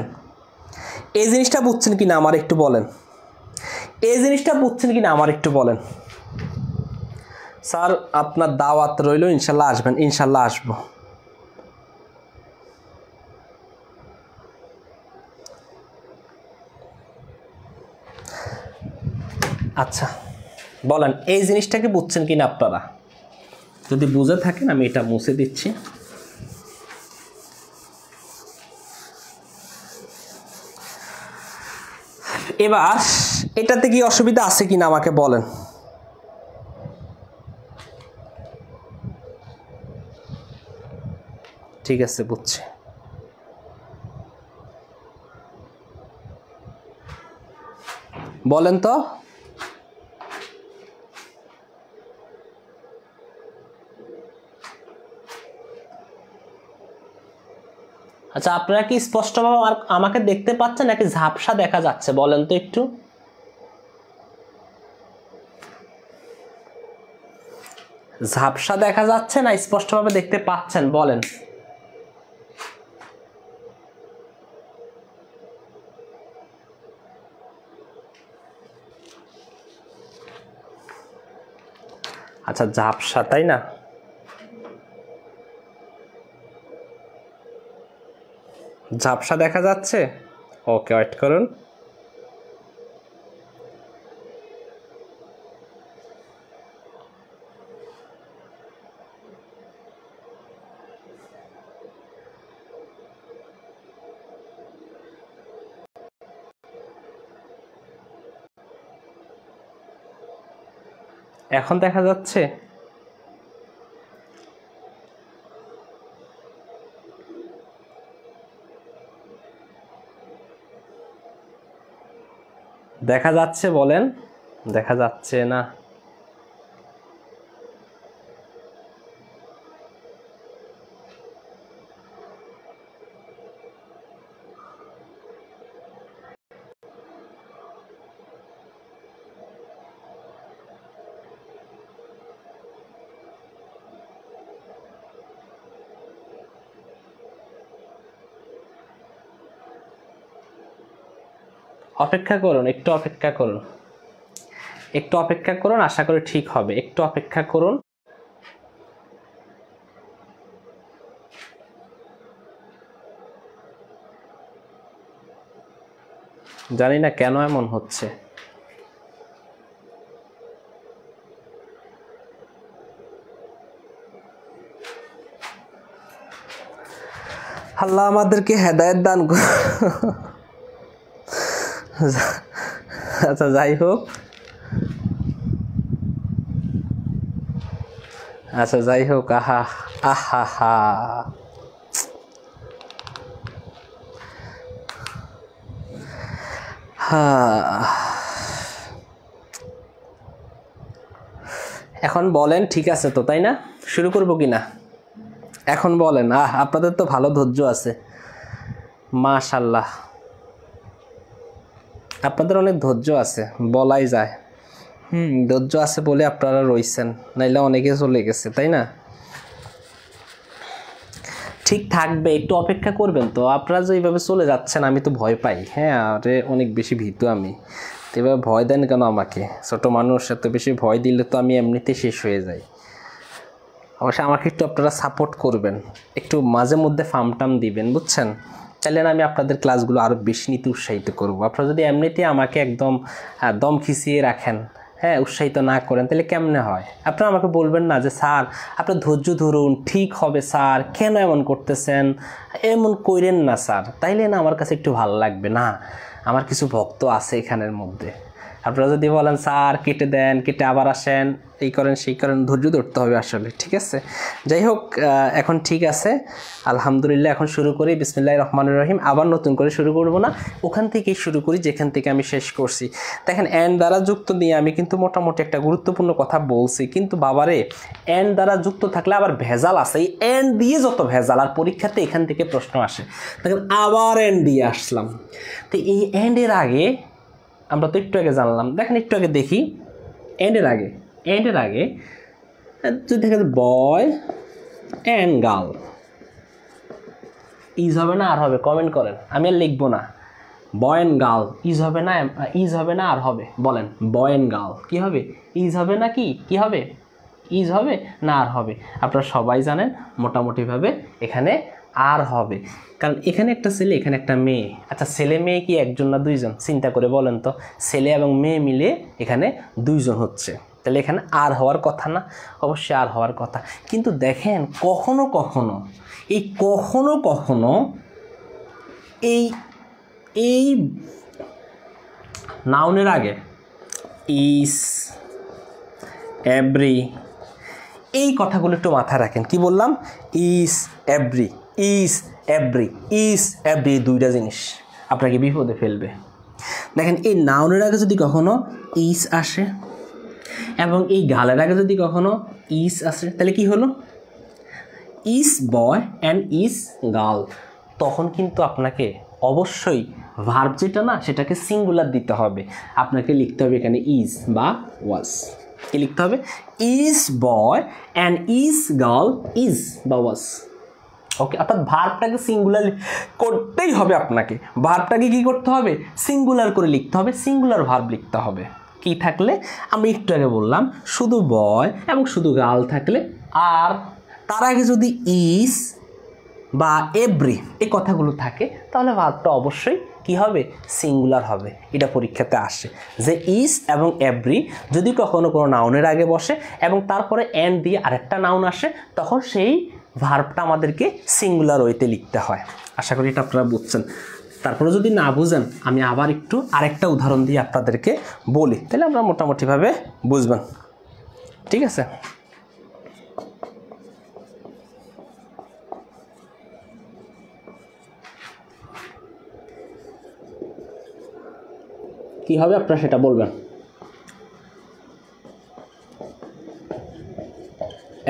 এই জিনিসটা বুঝছেন কি না আমার একটু বলেন এই জিনিসটা বুঝছেন কি না আমার একটু বলেন স্যার আপনার দাওয়াত রইল ইনশাল্লাহ আসবেন ইনশাল্লাহ আসব আচ্ছা বলেন এই জিনিসটাকে বুঝছেন কিনা আপনারা যদি বুঝে থাকেন আমি এটা মুছে দিচ্ছি এবার এটাতে কি অসুবিধা আছে কিনা আমাকে বলেন ঠিক আছে বুঝছি বলেন তো আচ্ছা আপনারা কি স্পষ্টভাবে আমাকে দেখতে পাচ্ছেন নাকি ঝাপসা দেখা যাচ্ছে বলেন তো একটু ঝাপসা দেখা যাচ্ছে না স্পষ্টভাবে দেখতে পাচ্ছেন বলেন আচ্ছা ঝাপসা তাই না ঝাপসা দেখা যাচ্ছে ওকে ওয়েট করুন এখন দেখা যাচ্ছে দেখা যাচ্ছে বলেন দেখা যাচ্ছে না অপেক্ষা করুন একটু অপেক্ষা করুন একটু অপেক্ষা করুন আশা করি ঠিক হবে একটু অপেক্ষা করুন জানি না কেন এমন হচ্ছে আল্লাহ আমাদেরকে হেদায়ত দান আচ্ছা যাই হোক আচ্ছা যাই হোক আহা আহা হা এখন বলেন ঠিক আছে তো তাই না শুরু করবো কি না এখন বলেন আহ আপনাদের তো ভালো ধৈর্য আছে মাশাল্লাহ আপনাদের অনেক ধৈর্য আছে বলাই যায় হুম ধৈর্য আছে বলে আপনারা রইছেন নাইলে অনেকে চলে গেছে তাই না ঠিক থাকবে একটু অপেক্ষা করবেন তো আপনারা যে এইভাবে চলে যাচ্ছেন আমি তো ভয় পাই হ্যাঁ আরে অনেক বেশি ভীত আমি তো এবার ভয় দেন কেন আমাকে ছোটো মানুষ এত বেশি ভয় দিলে তো আমি এমনিতে শেষ হয়ে যাই অবশ্যই আমাকে একটু আপনারা সাপোর্ট করবেন একটু মাঝে মধ্যে ফার্ম টার্ম দিবেন বুঝছেন তাহলে আমি আপনাদের ক্লাসগুলো আরও বেশি নিতে উৎসাহিত করব আপনারা যদি এমনিতে আমাকে একদম দম খিচিয়ে রাখেন হ্যাঁ উৎসাহিত না করেন তাহলে কেমনে হয় আপনারা আমাকে বলবেন না যে স্যার আপনার ধৈর্য ধরুন ঠিক হবে স্যার কেন এমন করতেছেন এমন করেন না স্যার তাইলে না আমার কাছে একটু ভালো লাগবে না আমার কিছু ভক্ত আছে এখানের মধ্যে আপনারা যদি বলেন স্যার কেটে দেন কেটে আবার আসেন এই করেন সেই করেন ধৈর্য ধরতে হবে আসলে ঠিক আছে যাই হোক এখন ঠিক আছে আলহামদুলিল্লাহ এখন শুরু করি বিসমিল্লাহ রহমান রহিম আবার নতুন করে শুরু করব না ওখান থেকেই শুরু করি যেখান থেকে আমি শেষ করছি দেখেন অ্যান্ড দ্বারা যুক্ত নিয়ে আমি কিন্তু মোটামুটি একটা গুরুত্বপূর্ণ কথা বলছি কিন্তু বাবারে অ্যান্ড দ্বারা যুক্ত থাকলে আবার ভেজাল আসে এই অ্যান্ড দিয়ে যত ভেজাল আর পরীক্ষাতে এখান থেকে প্রশ্ন আসে দেখেন আবার অ্যান্ড দিয়ে আসলাম তো এই অ্যান্ডের আগে আমরা তো একটু আগে জানলাম দেখেন একটু আগে দেখি এন্ডের আগে এন্ডের আগে যদি দেখা যায় বয় অ্যান্ড গার্ল ইজ হবে না আর হবে কমেন্ট করেন আমি আর লিখবো না বয় অ্যান্ড গার্ল ইজ হবে না ইজ হবে না আর হবে বলেন বয় অ্যান্ড গার্ল কী হবে ইজ হবে না কি কী হবে ইজ হবে না আর হবে আপনারা সবাই জানেন মোটামুটিভাবে এখানে আর হবে কারণ এখানে একটা ছেলে এখানে একটা মেয়ে আচ্ছা ছেলে মেয়ে কি একজন না দুইজন চিন্তা করে বলেন তো ছেলে এবং মেয়ে মিলে এখানে দুইজন হচ্ছে তাহলে এখানে আর হওয়ার কথা না অবশ্যই আর হওয়ার কথা কিন্তু দেখেন কখনো কখনো এই কখনো কখনো এই এই নাউনের আগে ইস এভরি এই কথাগুলো একটু মাথায় রাখেন কি বললাম each every each every each every দুইটা জিনিস আপনাকে বিপদে ফেলবে দেখেন এই নাউনের আগে যদি কখনো ইস আসে এবং এই গালের আগে যদি কখনো ইস আসে তাহলে কি হলো ইস বয় অ্যান্ড ইস গার্ল তখন কিন্তু আপনাকে অবশ্যই ভার্ব যেটা না সেটাকে সিঙ্গুলার দিতে হবে আপনাকে লিখতে হবে এখানে ইজ বা ওয়াজ কি লিখতে হবে is boy and is girl is বা ওয়াজ ওকে অর্থাৎ ভার্বটাকে সিঙ্গুলার করতেই হবে আপনাকে ভার্বটাকে কি করতে হবে সিঙ্গুলার করে লিখতে হবে সিঙ্গুলার ভার্ব লিখতে হবে কি থাকলে আমি একটু আগে বললাম শুধু বয় এবং শুধু গাল থাকলে আর তার আগে যদি ইস বা এভরি এই কথাগুলো থাকে তাহলে ভার্বটা অবশ্যই কি হবে সিঙ্গুলার হবে এটা পরীক্ষাতে আসে যে ইস এবং এভরি যদি কখনো কোনো নাউনের আগে বসে এবং তারপরে এন দিয়ে আরেকটা নাউন আসে তখন সেই ভার্বটা আমাদেরকে সিঙ্গুলার ওয়েতে লিখতে হয় আশা করি এটা আপনারা বুঝছেন তারপরে যদি না বুঝেন আমি আবার একটু আরেকটা উদাহরণ দিয়ে আপনাদেরকে বলি তাহলে আমরা মোটামুটিভাবে বুঝবেন ঠিক আছে কি হবে আপনারা সেটা বলবেন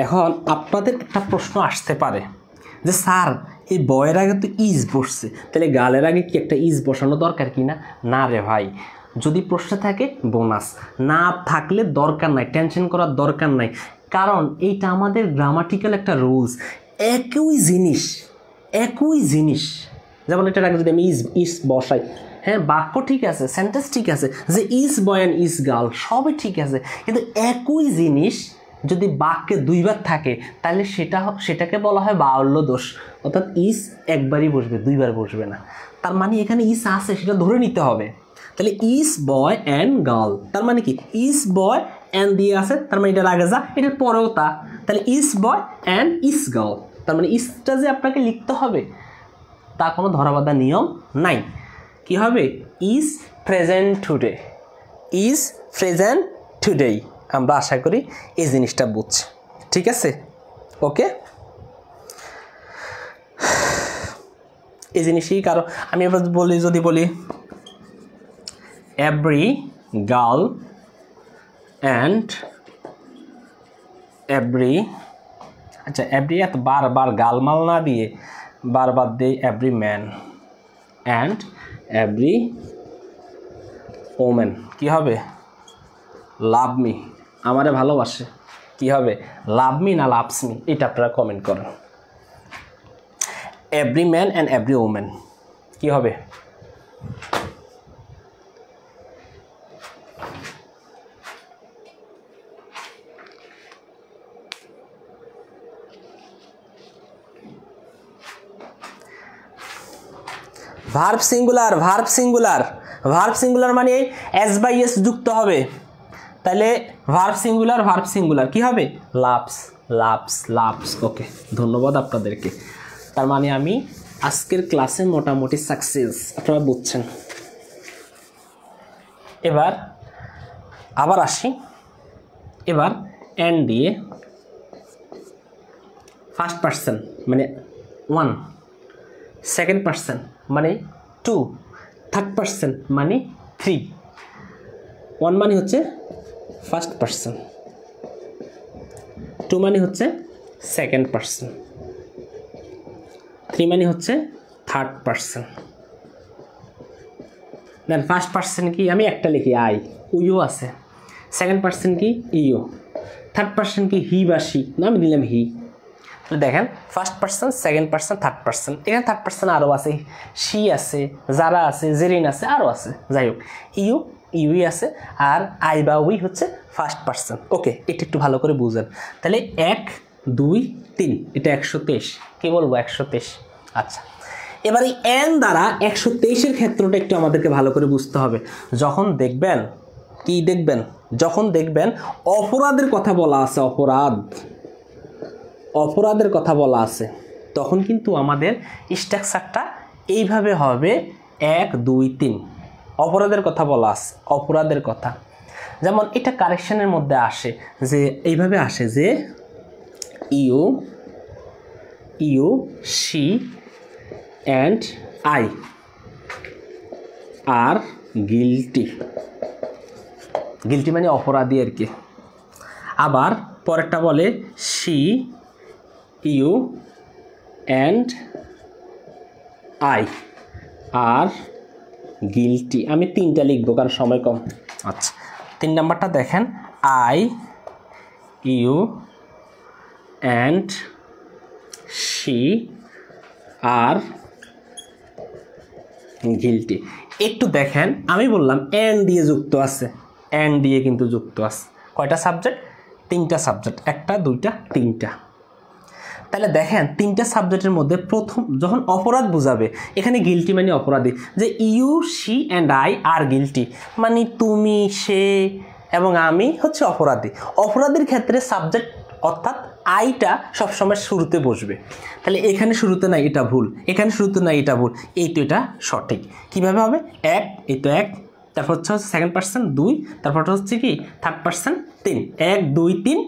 এখন আপনাদের একটা প্রশ্ন আসতে পারে যে স্যার এই বয়ের আগে তো ইজ বসছে তাহলে গালের আগে কি একটা ইজ বসানো দরকার কি না না রে ভাই যদি প্রশ্ন থাকে বোনাস না থাকলে দরকার নাই টেনশন করার দরকার নাই কারণ এইটা আমাদের গ্রামাটিক্যাল একটা রুলস একই জিনিস একই জিনিস যেমন এটার আগে যদি আমি ইজ ইজ বসাই হ্যাঁ বাক্য ঠিক আছে সেন্টেন্স ঠিক আছে যে is boy and is girl সবই ঠিক আছে কিন্তু একই জিনিস যদি বাক্যে দুইবার থাকে তাহলে সেটা সেটাকে বলা হয় বাউল্য দোষ অর্থাৎ ইস একবারই বসবে দুইবার বসবে না তার মানে এখানে ইস আছে সেটা ধরে নিতে হবে তাহলে ইস বয় অ্যান্ড গার্ল তার মানে কি ইস বয় অ্যান্ড দিয়ে আছে তার মানে এটা আগে যা এটার পরেও তা তাহলে ইস বয় অ্যান্ড ইস গার্ল তার মানে ইসটা যে আপনাকে লিখতে হবে তা কোনো ধরাবাধা নিয়ম নাই কি হবে is present today is present টুডেই আমরা আশা করি এই জিনিসটা বুঝছি ঠিক আছে ওকে এই জিনিসই কারণ আমি এবার বলি যদি বলি এভরি গার্ল অ্যান্ড এভরি আচ্ছা এভরি এত বারবার গালমাল না দিয়ে বারবার দেই every man and every women কী হবে লাভ মি আমারে ভালোবাসে কি হবে লাভ মি না লাভস মি এটা আপনারা কমেন্ট করেন every man and every woman কি হবে verb singular verb singular verb singular মানে এস বাই এস যুক্ত হবে তাহলে ভার্ভ সিঙ্গুলার ভার্ভ সিঙ্গুলার কি হবে লাভস লাভস লাভস ওকে ধন্যবাদ আপনাদেরকে তার মানে আমি আজকের ক্লাসে মোটামুটি সাকসেস আপনারা বুঝছেন এবার আবার আসি এবার এন দিয়ে ফার্স্ট পার্সন মানে ওয়ান সেকেন্ড পার্সন মানে টু থার্ড পার্সন মানে থ্রি ওয়ান মানে হচ্ছে ফার্স্ট পার্সন টু মানে হচ্ছে সেকেন্ড পার্সন থ্রি মানে হচ্ছে third person then first person কি আমি একটা লিখি আই উইও আছে সেকেন্ড পার্সন কি ইও থার্ড পার্সন কি হি বা সি না আমি নিলাম হি দেখেন first person second person third person এখানে থার্ড পার্সন আরও আছে সি আছে যারা আছে জেরিন আছে আরও আছে যাই হোক ইউ ইউই আছে আর আই বা উই হচ্ছে ফার্স্ট পার্সন ওকে এটা একটু ভালো করে বুঝেন তাহলে এক দুই তিন এটা একশো তেইশ কী বলবো একশো তেইশ আচ্ছা এবার এই এন দ্বারা একশো তেইশের ক্ষেত্রটা একটু আমাদেরকে ভালো করে বুঝতে হবে যখন দেখবেন কি দেখবেন যখন দেখবেন অপরাধের কথা বলা আছে অপরাধ অপরাধের কথা বলা আছে তখন কিন্তু আমাদের স্ট্রাকচারটা এইভাবে হবে এক দুই তিন অপরাধের কথা বলা আছে অপরাধের কথা যেমন এটা কারেকশানের মধ্যে আসে যে এইভাবে আসে যে you you she and I are guilty guilty মানে অপরাধী আর কি আবার পরেরটা বলে she you and I are guilty আমি তিনটা লিখবো কারণ সময় কম আচ্ছা তিন নাম্বারটা দেখেন I you and she are guilty একটু দেখেন আমি বললাম অ্যান দিয়ে যুক্ত আছে অ্যান দিয়ে কিন্তু যুক্ত আছে কয়টা সাবজেক্ট তিনটা সাবজেক্ট একটা দুইটা তিনটা তাহলে দেখেন তিনটা সাবজেক্টের মধ্যে প্রথম যখন অপরাধ বোঝাবে এখানে গিলটি মানে অপরাধী যে you she and I are guilty মানে তুমি সে এবং আমি হচ্ছে অপরাধী অপরাধীর ক্ষেত্রে সাবজেক্ট অর্থাৎ আইটা সবসময় শুরুতে বসবে তাহলে এখানে শুরুতে নাই এটা ভুল এখানে শুরুতে নাই এটা ভুল এই তো এটা সঠিক কীভাবে হবে এক এই তো এক তারপর হচ্ছে সেকেন্ড পার্সেন্ট দুই তারপর হচ্ছে কি থার্ড পার্সেন্ট তিন এক দুই তিন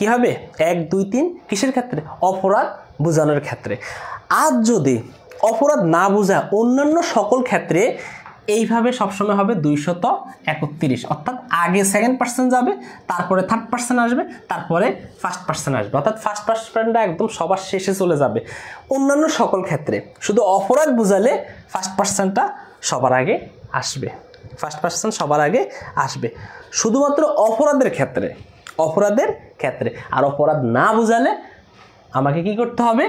কি হবে এক দুই তিন কিসের ক্ষেত্রে অপরাধ বোঝানোর ক্ষেত্রে আজ যদি অপরাধ না বোঝা অন্যান্য সকল ক্ষেত্রে এইভাবে সবসময় হবে শত একত্রিশ অর্থাৎ আগে সেকেন্ড পার্সেন্ট যাবে তারপরে থার্ড পার্সেন্ট আসবে তারপরে ফার্স্ট পার্সেন্ট আসবে অর্থাৎ ফার্স্ট পার্সেন্টটা একদম সবার শেষে চলে যাবে অন্যান্য সকল ক্ষেত্রে শুধু অপরাধ বোঝালে ফার্স্ট পার্সেন্টটা সবার আগে আসবে ফার্স্ট পার্সেন্ট সবার আগে আসবে শুধুমাত্র অপরাধের ক্ষেত্রে অপরাধের ক্ষেত্রে আর অপরাধ না বুঝালে আমাকে কি করতে হবে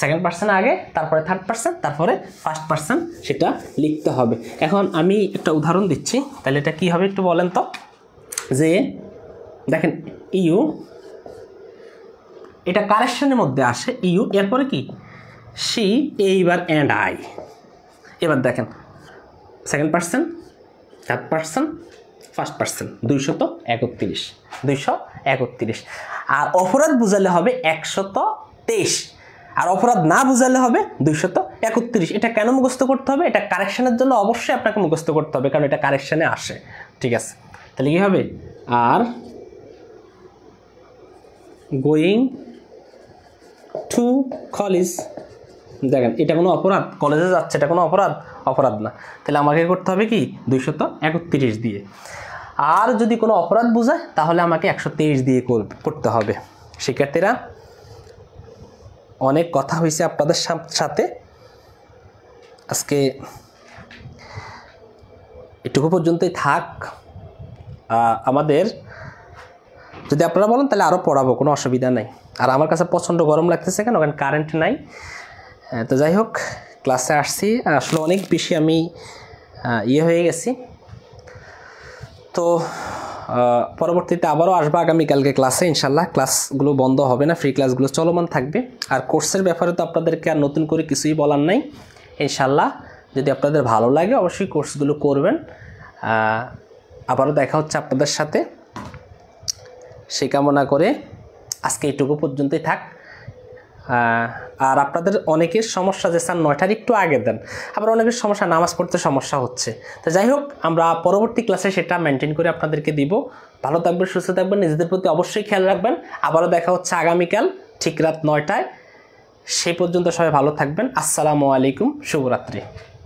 সেকেন্ড পার্সন আগে তারপরে থার্ড পার্সন তারপরে ফার্স্ট পার্সন সেটা লিখতে হবে এখন আমি একটা উদাহরণ দিচ্ছি তাহলে এটা কি হবে একটু বলেন তো যে দেখেন ইউ এটা কারেকশনের মধ্যে আসে ইউ এরপরে কি সি এইবার অ্যান্ড আই এবার দেখেন second person third person first person দুইশত একত্রিশ দুইশো একত্রিশ আর অপরাধ বুঝালে হবে একশত তেইশ আর অপরাধ না বুঝালে হবে দুইশত একত্রিশ এটা কেন মুখস্থ করতে হবে এটা কারেকশানের জন্য অবশ্যই আপনাকে মুখস্থ করতে হবে কারণ এটা কারেকশানে আসে ঠিক আছে তাহলে কী হবে আর গোয়িং টু কলেজ দেখেন এটা কোনো অপরাধ কলেজে যাচ্ছে এটা কোনো অপরাধ অপরাধ না তাহলে আমাকে করতে হবে কি দুইশত একত্রিশ দিয়ে আর যদি কোনো অপরাধ বোঝায় তাহলে আমাকে একশো তেইশ দিয়ে করতে হবে শিক্ষার্থীরা অনেক কথা হয়েছে আপনাদের সাথে আজকে এটুকু পর্যন্তই থাক আমাদের যদি আপনারা বলেন তাহলে আরও পড়াবো কোনো অসুবিধা নাই আর আমার কাছে প্রচণ্ড গরম লাগতেছে কেন কারণ কারেন্ট নাই তো যাই হোক ক্লাসে আসছি আসলে অনেক বেশি আমি ইয়ে হয়ে গেছি তো পরবর্তীতে আবারও আসবো আগামীকালকে ক্লাসে ইনশাল্লাহ ক্লাসগুলো বন্ধ হবে না ফ্রি ক্লাসগুলো চলমান থাকবে আর কোর্সের ব্যাপারে তো আপনাদেরকে আর নতুন করে কিছুই বলার নাই ইনশাল্লাহ যদি আপনাদের ভালো লাগে অবশ্যই কোর্সগুলো করবেন আবারও দেখা হচ্ছে আপনাদের সাথে সে কামনা করে আজকে এইটুকু পর্যন্তই থাক হ্যাঁ। আর আপনাদের অনেকের সমস্যা যে স্যার নয়টার একটু আগে দেন আবার অনেকের সমস্যা নামাজ পড়তে সমস্যা হচ্ছে তো যাই হোক আমরা পরবর্তী ক্লাসে সেটা মেনটেন করে আপনাদেরকে দিব ভালো থাকবেন সুস্থ থাকবেন নিজেদের প্রতি অবশ্যই খেয়াল রাখবেন আবারও দেখা হচ্ছে আগামীকাল ঠিক রাত নয়টায় সেই পর্যন্ত সবাই ভালো থাকবেন আসসালামু আলাইকুম শুভরাত্রি